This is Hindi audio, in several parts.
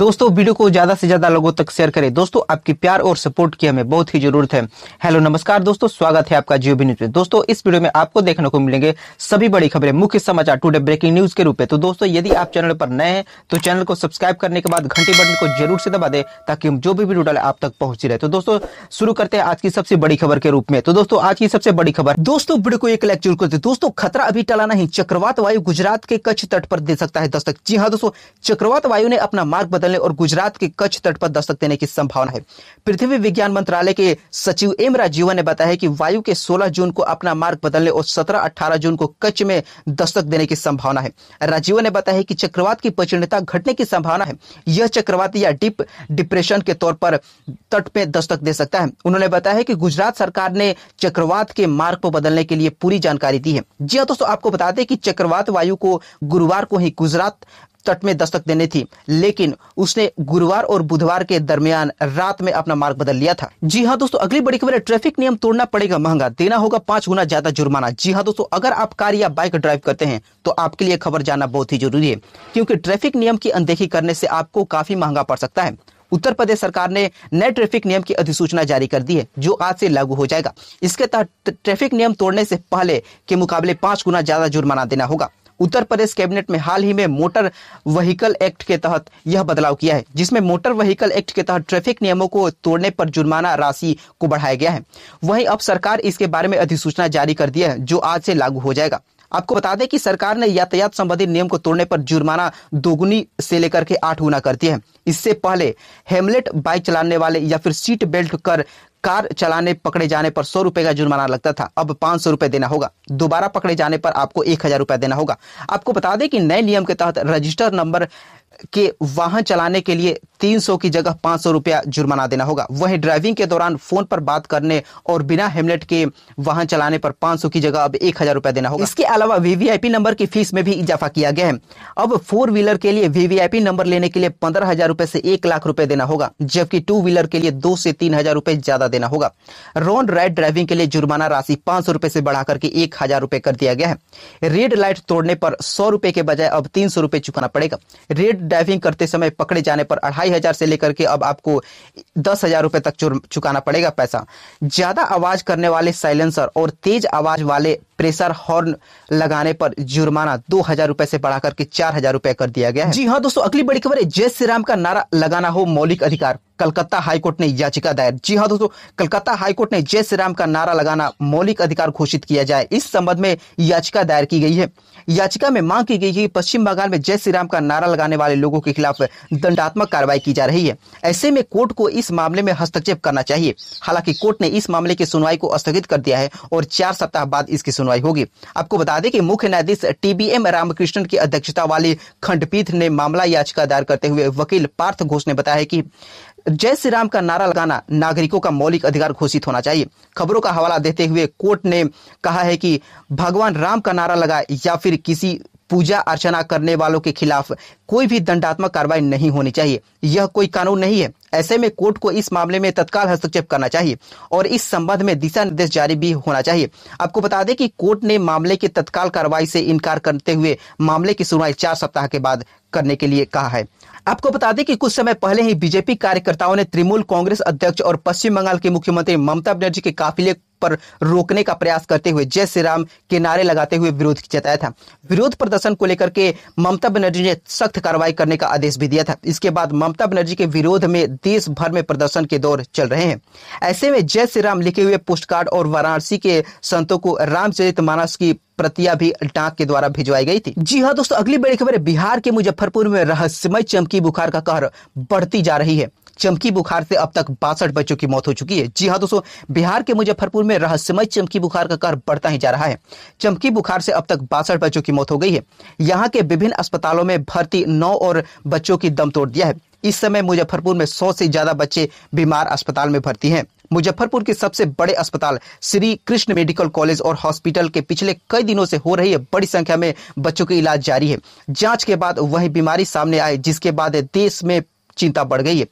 दोस्तों वीडियो को ज्यादा से ज्यादा लोगों तक शेयर करें दोस्तों आपकी प्यार और सपोर्ट की हमें बहुत ही जरूरत है हेलो नमस्कार दोस्तों स्वागत है आपका जियो न्यूज में दोस्तों इस वीडियो में आपको देखने को मिलेंगे सभी बड़ी खबरें मुख्य समाचार टुडे ब्रेकिंग न्यूज के रूप में तो दोस्तों यदि आप चैनल पर नए हैं तो चैनल को सब्सक्राइब करने के बाद घंटी बटन को जरूर से दबा दे ताकि हम जो भी वीडियो डाले आप तक पहुंची रहे तो दोस्तों शुरू करते हैं आज की सबसे बड़ी खबर के रूप में तो दोस्तों आज की सबसे बड़ी खबर दोस्तों वीडियो को एक लाइक जरूर करते दोस्तों खतरा अभी टला नहीं चक्रवात वायु गुजरात के कच्छ तट पर दे सकता है दस्तक जी हाँ दोस्तों चक्रवात वायु ने अपना मार्ग बदलने और गुजरात के कच्छ तट पर दस्तक देने की संभावना है पृथ्वी विज्ञान मंत्रालय के सचिव एम राजीवन ने बताया कि वायु के 16 जून को अपना मार्ग बदलने और 17-18 जून को कच्छ में दस्तक देने की संभावना है राजीवन ने बताया कि चक्रवात की प्रचंडता घटने की संभावना है यह चक्रवात या डिप डिप्रेशन के तौर पर तट में दस्तक दे सकता है उन्होंने बताया कि गुजरात सरकार ने चक्रवात के मार्ग को बदलने के लिए पूरी जानकारी दी है जी हाँ दोस्तों आपको बता दें कि चक्रवात वायु को गुरुवार को ही गुजरात तट में दस्तक देने थी लेकिन उसने गुरुवार और बुधवार के दरमियान रात में अपना मार्ग बदल लिया था जी हाँ दोस्तों अगली बड़ी खबर है ट्रैफिक नियम तोड़ना पड़ेगा महंगा देना होगा पांच गुना ज्यादा जुर्माना जी हाँ दोस्तों अगर आप कार या बाइक ड्राइव करते हैं तो आपके लिए खबर जानना बहुत ही जरूरी है क्योंकि ट्रैफिक नियम की अनदेखी करने से आपको काफी महंगा पड़ सकता है उत्तर प्रदेश सरकार ने नए ट्रैफिक नियम की अधिसूचना जारी कर दी है जो आज से लागू हो जाएगा इसके तहत ट्रैफिक नियम तोड़ने से पहले के मुकाबले पांच गुना ज्यादा जुर्माना देना होगा उत्तर प्रदेश कैबिनेट में हाल ही में मोटर व्हीकल एक्ट के तहत यह बदलाव किया है जिसमें मोटर व्हीकल एक्ट के तहत ट्रैफिक नियमों को तोड़ने पर जुर्माना राशि को बढ़ाया गया है वहीं अब सरकार इसके बारे में अधिसूचना जारी कर दी है जो आज से लागू हो जाएगा आपको बता दें कि सरकार ने यातायात संबंधी नियम को तोड़ने पर जुर्माना दोगुनी से लेकर के आठ गुना कर दिया है इससे पहले हेमलेट बाइक चलाने वाले या फिर सीट बेल्ट कर कार चलाने पकड़े जाने पर सौ रुपए का जुर्माना लगता था अब पांच सौ रुपए देना होगा दोबारा पकड़े जाने पर आपको एक हजार रुपए देना होगा आपको बता दें कि नए नियम के तहत रजिस्टर नंबर के वाहन चलाने के लिए 300 की जगह 500 रुपया जुर्माना देना होगा वहीं ड्राइविंग के दौरान फोन पर बात करने और बिना हेमलेट के वाहन चलाने पर 500 की जगह अब एक हजार रुपया देना होगा इसके अलावा वीवीआईपी नंबर की फीस में भी इजाफा किया गया है अब फोर व्हीलर के लिए वीवीआईपी नंबर लेने के लिए पंद्रह हजार रूपए से एक लाख रुपए देना होगा जबकि टू व्हीलर के लिए दो से तीन हजार रुपए ज्यादा देना होगा रोन राइड ड्राइविंग के लिए जुर्माना राशि पांच सौ रुपए से बढ़ा करके एक हजार रुपए कर दिया गया है रेड लाइट तोड़ने पर सौ रुपए के बजाय अब तीन सौ रुपए चुकाना पड़ेगा रेड डाइविंग करते समय पकड़े जाने पर अढ़ाई हज़ार से लेकर के अब आपको दस हज़ार रुपये तक चुकाना पड़ेगा पैसा ज़्यादा आवाज़ करने वाले साइलेंसर और तेज़ आवाज़ वाले प्रेशर हॉर्न लगाने पर जुर्माना दो हजार रुपए से बढ़ाकर के चार हजार रुपए कर दिया गया है जी हाँ दोस्तों अगली बड़ी खबर है जय श्री राम का नारा लगाना हो मौलिक अधिकार कलकत्ता हाईकोर्ट ने याचिका दायर जी हाँ दोस्तों कलकत्ता हाईकोर्ट ने जय श्री राम का नारा लगाना मौलिक अधिकार घोषित किया जाए इस संबंध में याचिका दायर की गई है याचिका में मांग की गई कि पश्चिम बंगाल में जय श्री राम का नारा लगाने वाले लोगों के खिलाफ दंडात्मक कार्रवाई की जा रही है ऐसे में कोर्ट को इस मामले में हस्तक्षेप करना चाहिए हालांकि कोर्ट ने इस मामले की सुनवाई को स्थगित कर दिया है और चार सप्ताह बाद इसकी सुनवाई होगी आपको बता दें कि मुख्य न्यायाधीश टीबीएम रामकृष्णन की अध्यक्षता वाली खंडपीठ ने मामला याचिका दायर करते हुए वकील पार्थ घोष ने बताया कि जय श्री राम का नारा लगाना नागरिकों का मौलिक अधिकार घोषित होना चाहिए खबरों का हवाला देते हुए कोर्ट ने कहा है कि भगवान राम का नारा लगा या फिर किसी पूजा अर्चना करने वालों के खिलाफ कोई भी दंडात्मक कार्रवाई नहीं होनी चाहिए यह कोई कानून नहीं है ऐसे में कोर्ट को इस मामले में तत्काल हस्तक्षेप करना चाहिए और इस संबंध में दिशा निर्देश जारी भी होना चाहिए आपको बता दें कि कोर्ट ने मामले की तत्काल कार्रवाई से इनकार करते हुए मामले की सुनवाई चार सप्ताह के बाद करने के लिए कहा है आपको बता दें कि कुछ समय पहले ही बीजेपी कार्यकर्ताओं ने तृणमूल कांग्रेस अध्यक्ष और पश्चिम बंगाल के मुख्यमंत्री ममता बनर्जी के काफिले पर रोकने का प्रयास करते हुए जय श्री राम के नारे लगाते हुए विरोध जताया था विरोध प्रदर्शन को लेकर के ममता बनर्जी ने सख्त कार्रवाई करने का आदेश भी दिया था इसके बाद ममता बनर्जी के विरोध में देश भर में प्रदर्शन के दौर चल रहे हैं ऐसे में जय श्री राम लिखे हुए पोस्ट कार्ड और वाराणसी के संतों को रामचरित की प्रतियां भी डाक के द्वारा भिजवाई गई थी जी हाँ दोस्तों अगली बड़ी खबर है बिहार के मुजफ्फरपुर में रहस्यमय चमकी बुखार का कहर बढ़ती जा रही है चमकी बुखार से अब तक बासठ बच्चों की मौत हो चुकी है जी हाँ दोस्तों बिहार के मुजफ्फरपुर में रहस्यमय चमकी बुखार का कहर बढ़ता ही जा रहा है चमकी बुखार से अब तक बासठ बच्चों की मौत हो गई है यहाँ के विभिन्न अस्पतालों में भर्ती नौ और बच्चों की दम तोड़ दिया है इस समय मुजफ्फरपुर में सौ से ज्यादा बच्चे बीमार अस्पताल में भर्ती हैं मुजफ्फरपुर के सबसे बड़े अस्पताल श्री कृष्ण मेडिकल कॉलेज और हॉस्पिटल के पिछले कई दिनों से हो रही है बड़ी संख्या में बच्चों के इलाज जारी है जांच के बाद वही बीमारी सामने आई जिसके बाद देश में चिंता बढ़ गई है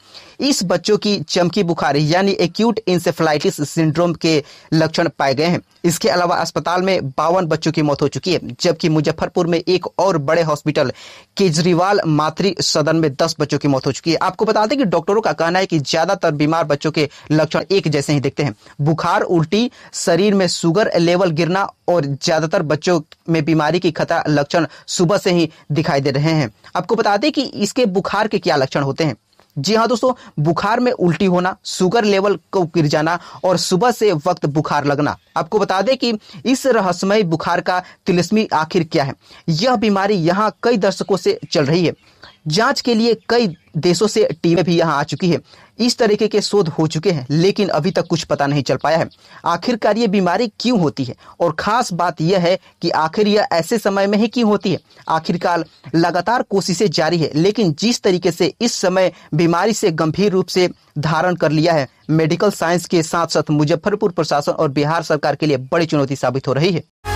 इस बच्चों की चमकी बुखारी यानी एक्यूट इंसेफ्लाइटिस सिंड्रोम के लक्षण पाए गए हैं इसके अलावा अस्पताल में बावन बच्चों की मौत हो चुकी है जबकि मुजफ्फरपुर में एक और बड़े हॉस्पिटल केजरीवाल मातृ सदन में दस बच्चों की मौत हो चुकी है आपको बता दें कि डॉक्टरों का कहना है कि ज्यादातर बीमार बच्चों के लक्षण एक जैसे ही दिखते हैं बुखार उल्टी शरीर में शुगर लेवल गिरना और ज्यादातर बच्चों में बीमारी की खतरा लक्षण सुबह से ही दिखाई दे रहे हैं आपको बता दें कि इसके बुखार के क्या लक्षण होते हैं जी हाँ दोस्तों बुखार में उल्टी होना शुगर लेवल को गिर जाना और सुबह से वक्त बुखार लगना आपको बता दें कि इस रहस्यमय बुखार का तिलस्मी आखिर क्या है यह बीमारी यहाँ कई दशकों से चल रही है जांच के लिए कई देशों से टीमें भी यहां आ चुकी है इस तरीके के शोध हो चुके हैं लेकिन अभी तक कुछ पता नहीं चल पाया है आखिरकार ये बीमारी क्यों होती है और खास बात यह है कि आखिर यह ऐसे समय में ही क्यों होती है आखिरकार लगातार कोशिशें जारी है लेकिन जिस तरीके से इस समय बीमारी से गंभीर रूप से धारण कर लिया है मेडिकल साइंस के साथ साथ मुजफ्फरपुर प्रशासन और बिहार सरकार के लिए बड़ी चुनौती साबित हो रही है